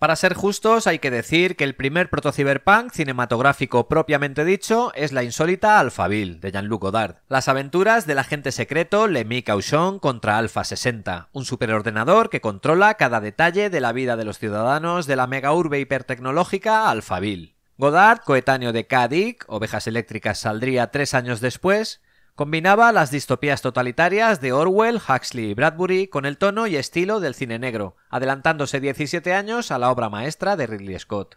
Para ser justos, hay que decir que el primer protociberpunk cinematográfico propiamente dicho es la insólita Alphaville de Jean-Luc Godard. Las aventuras del agente secreto Lemmy Cauchon contra Alpha 60, un superordenador que controla cada detalle de la vida de los ciudadanos de la mega urbe hipertecnológica Alphaville. Godard, coetáneo de K. Dick, Ovejas Eléctricas saldría tres años después, Combinaba las distopías totalitarias de Orwell, Huxley y Bradbury con el tono y estilo del cine negro, adelantándose 17 años a la obra maestra de Ridley Scott.